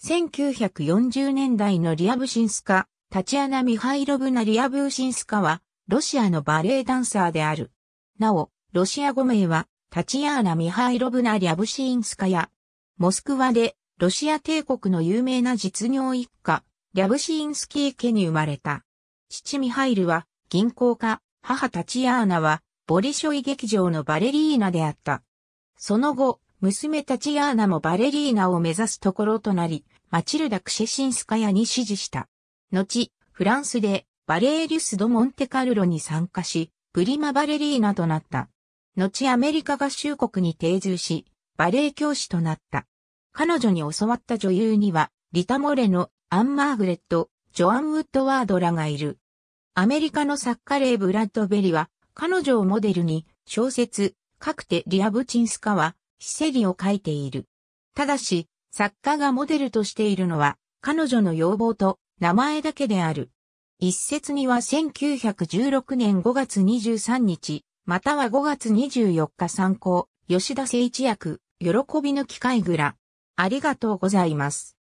1940年代のリアブシンスカ、タチアナ・ミハイロブナ・リアブシンスカは、ロシアのバレエダンサーである。なお、ロシア語名は、タチアーナ・ミハイロブナ・リアブシンスカや、モスクワで、ロシア帝国の有名な実業一家、リャブシーンスキー家に生まれた。父ミハイルは、銀行家、母タチアーナは、ボリショイ劇場のバレリーナであった。その後、娘たちヤーナもバレリーナを目指すところとなり、マチルダ・クシェシンスカヤに支持した。後、フランスでバレエリュス・ド・モンテカルロに参加し、プリマ・バレリーナとなった。後アメリカ合衆国に定住し、バレエ教師となった。彼女に教わった女優には、リタ・モレのアン・マーグレット、ジョアン・ウッドワードらがいる。アメリカの作家レイ・ブラッドベリは、彼女をモデルに、小説、カクテ・リアブチンスカは、非セリを書いている。ただし、作家がモデルとしているのは、彼女の要望と名前だけである。一説には1916年5月23日、または5月24日参考、吉田誠一役、喜びの機械蔵。ありがとうございます。